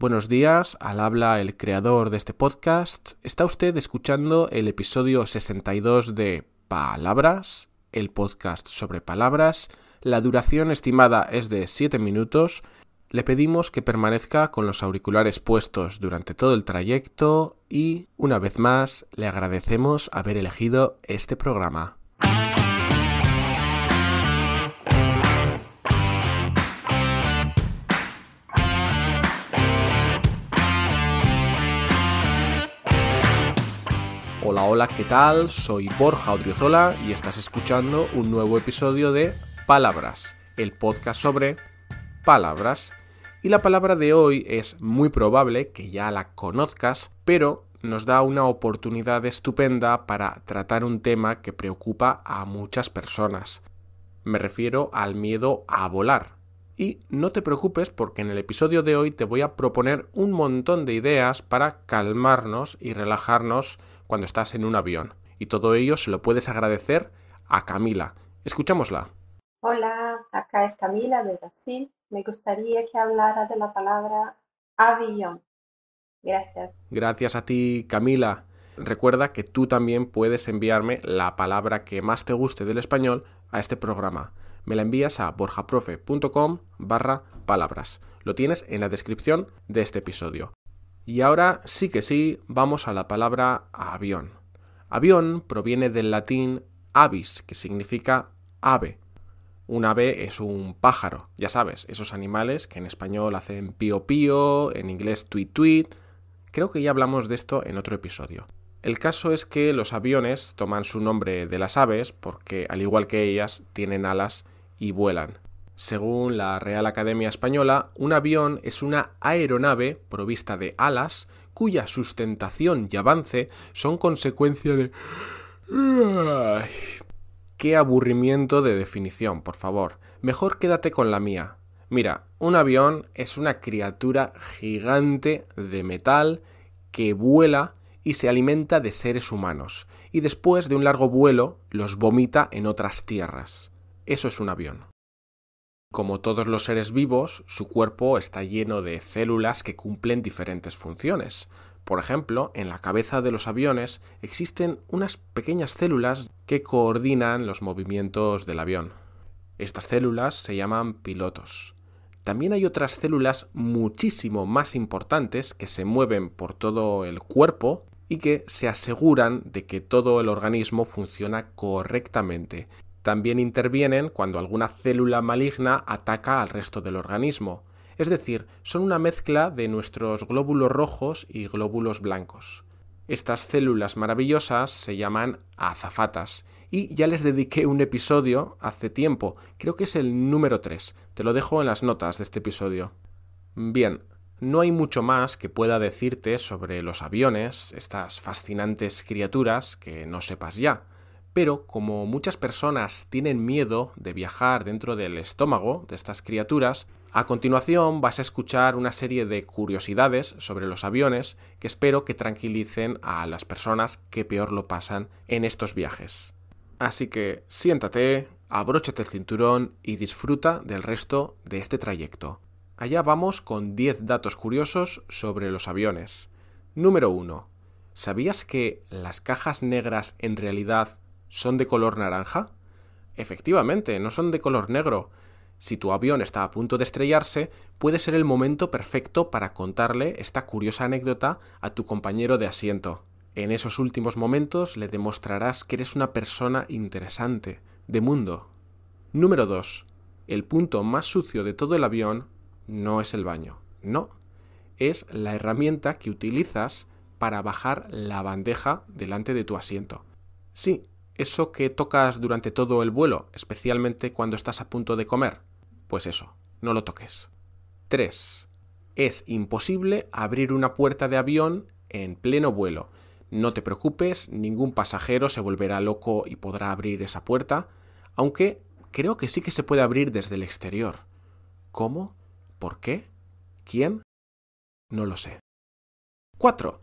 Buenos días, al habla el creador de este podcast. Está usted escuchando el episodio 62 de Palabras, el podcast sobre palabras. La duración estimada es de 7 minutos. Le pedimos que permanezca con los auriculares puestos durante todo el trayecto y, una vez más, le agradecemos haber elegido este programa. Hola, hola, ¿qué tal? Soy Borja Odriozola y estás escuchando un nuevo episodio de Palabras, el podcast sobre palabras. Y la palabra de hoy es muy probable que ya la conozcas, pero nos da una oportunidad estupenda para tratar un tema que preocupa a muchas personas. Me refiero al miedo a volar. Y no te preocupes porque en el episodio de hoy te voy a proponer un montón de ideas para calmarnos y relajarnos cuando estás en un avión. Y todo ello se lo puedes agradecer a Camila. Escuchámosla. Hola, acá es Camila de Brasil. Me gustaría que hablara de la palabra avión. Gracias. Gracias a ti, Camila. Recuerda que tú también puedes enviarme la palabra que más te guste del español a este programa. Me la envías a borjaprofe.com barra palabras. Lo tienes en la descripción de este episodio. Y ahora sí que sí, vamos a la palabra avión. Avión proviene del latín avis, que significa ave. Un ave es un pájaro, ya sabes, esos animales que en español hacen pío pío, en inglés tweet tweet. Creo que ya hablamos de esto en otro episodio. El caso es que los aviones toman su nombre de las aves porque, al igual que ellas, tienen alas y vuelan. Según la Real Academia Española, un avión es una aeronave provista de alas cuya sustentación y avance son consecuencia de... ¡Qué aburrimiento de definición, por favor! Mejor quédate con la mía. Mira, un avión es una criatura gigante de metal que vuela y se alimenta de seres humanos, y después de un largo vuelo los vomita en otras tierras. Eso es un avión. Como todos los seres vivos, su cuerpo está lleno de células que cumplen diferentes funciones. Por ejemplo, en la cabeza de los aviones existen unas pequeñas células que coordinan los movimientos del avión. Estas células se llaman pilotos. También hay otras células muchísimo más importantes que se mueven por todo el cuerpo y que se aseguran de que todo el organismo funciona correctamente también intervienen cuando alguna célula maligna ataca al resto del organismo, es decir, son una mezcla de nuestros glóbulos rojos y glóbulos blancos. Estas células maravillosas se llaman azafatas y ya les dediqué un episodio hace tiempo, creo que es el número 3, te lo dejo en las notas de este episodio. Bien, no hay mucho más que pueda decirte sobre los aviones, estas fascinantes criaturas que no sepas ya pero como muchas personas tienen miedo de viajar dentro del estómago de estas criaturas, a continuación vas a escuchar una serie de curiosidades sobre los aviones que espero que tranquilicen a las personas que peor lo pasan en estos viajes. Así que siéntate, abróchate el cinturón y disfruta del resto de este trayecto. Allá vamos con 10 datos curiosos sobre los aviones. Número 1. ¿Sabías que las cajas negras en realidad son de color naranja? Efectivamente, no son de color negro. Si tu avión está a punto de estrellarse, puede ser el momento perfecto para contarle esta curiosa anécdota a tu compañero de asiento. En esos últimos momentos le demostrarás que eres una persona interesante, de mundo. Número 2. El punto más sucio de todo el avión no es el baño, no. Es la herramienta que utilizas para bajar la bandeja delante de tu asiento. Sí, eso que tocas durante todo el vuelo, especialmente cuando estás a punto de comer. Pues eso, no lo toques. 3. Es imposible abrir una puerta de avión en pleno vuelo. No te preocupes, ningún pasajero se volverá loco y podrá abrir esa puerta, aunque creo que sí que se puede abrir desde el exterior. ¿Cómo? ¿Por qué? ¿Quién? No lo sé. 4.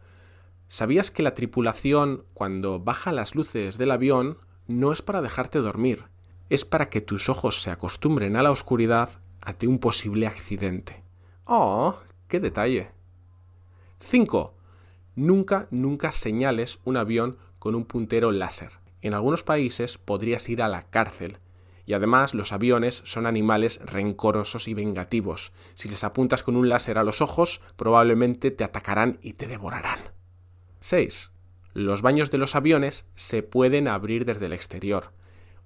¿Sabías que la tripulación, cuando baja las luces del avión, no es para dejarte dormir, es para que tus ojos se acostumbren a la oscuridad ante un posible accidente? ¡Oh! ¡Qué detalle! 5. Nunca, nunca señales un avión con un puntero láser. En algunos países podrías ir a la cárcel. Y además los aviones son animales rencorosos y vengativos. Si les apuntas con un láser a los ojos, probablemente te atacarán y te devorarán. 6. Los baños de los aviones se pueden abrir desde el exterior.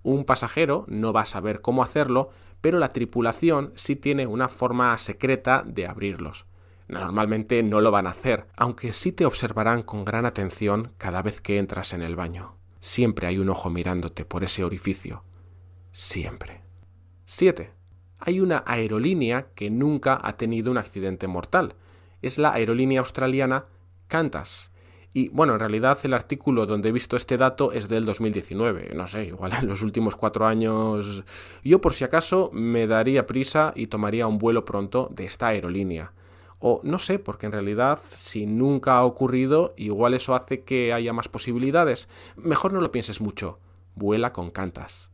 Un pasajero no va a saber cómo hacerlo, pero la tripulación sí tiene una forma secreta de abrirlos. Normalmente no lo van a hacer, aunque sí te observarán con gran atención cada vez que entras en el baño. Siempre hay un ojo mirándote por ese orificio. Siempre. 7. Hay una aerolínea que nunca ha tenido un accidente mortal. Es la aerolínea australiana Qantas. Y bueno, en realidad el artículo donde he visto este dato es del 2019. No sé, igual en los últimos cuatro años. Yo por si acaso me daría prisa y tomaría un vuelo pronto de esta aerolínea. O no sé, porque en realidad si nunca ha ocurrido, igual eso hace que haya más posibilidades. Mejor no lo pienses mucho. Vuela con cantas.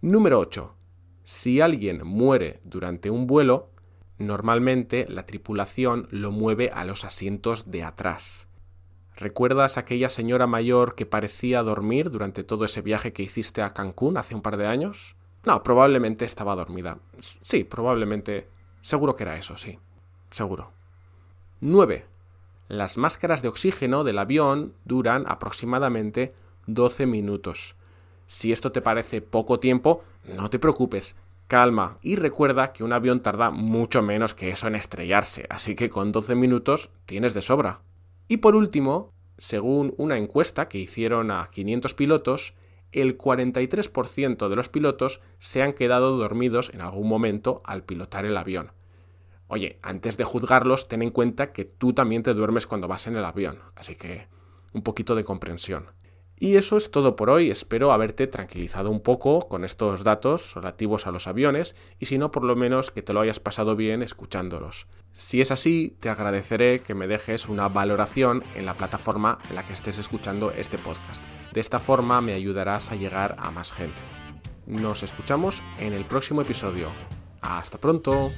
Número 8. Si alguien muere durante un vuelo, normalmente la tripulación lo mueve a los asientos de atrás ¿Recuerdas aquella señora mayor que parecía dormir durante todo ese viaje que hiciste a Cancún hace un par de años? No, probablemente estaba dormida. Sí, probablemente. Seguro que era eso, sí. Seguro. 9. Las máscaras de oxígeno del avión duran aproximadamente 12 minutos. Si esto te parece poco tiempo, no te preocupes, calma y recuerda que un avión tarda mucho menos que eso en estrellarse, así que con 12 minutos tienes de sobra. Y por último, según una encuesta que hicieron a 500 pilotos, el 43% de los pilotos se han quedado dormidos en algún momento al pilotar el avión. Oye, antes de juzgarlos, ten en cuenta que tú también te duermes cuando vas en el avión, así que un poquito de comprensión. Y eso es todo por hoy, espero haberte tranquilizado un poco con estos datos relativos a los aviones y si no por lo menos que te lo hayas pasado bien escuchándolos. Si es así, te agradeceré que me dejes una valoración en la plataforma en la que estés escuchando este podcast. De esta forma me ayudarás a llegar a más gente. Nos escuchamos en el próximo episodio. Hasta pronto.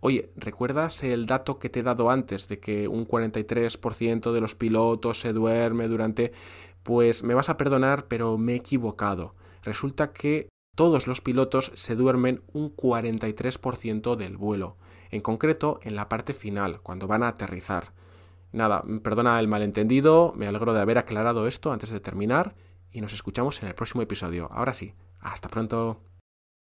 Oye, ¿recuerdas el dato que te he dado antes de que un 43% de los pilotos se duerme durante... Pues me vas a perdonar, pero me he equivocado. Resulta que todos los pilotos se duermen un 43% del vuelo, en concreto en la parte final, cuando van a aterrizar. Nada, perdona el malentendido, me alegro de haber aclarado esto antes de terminar y nos escuchamos en el próximo episodio. Ahora sí, hasta pronto.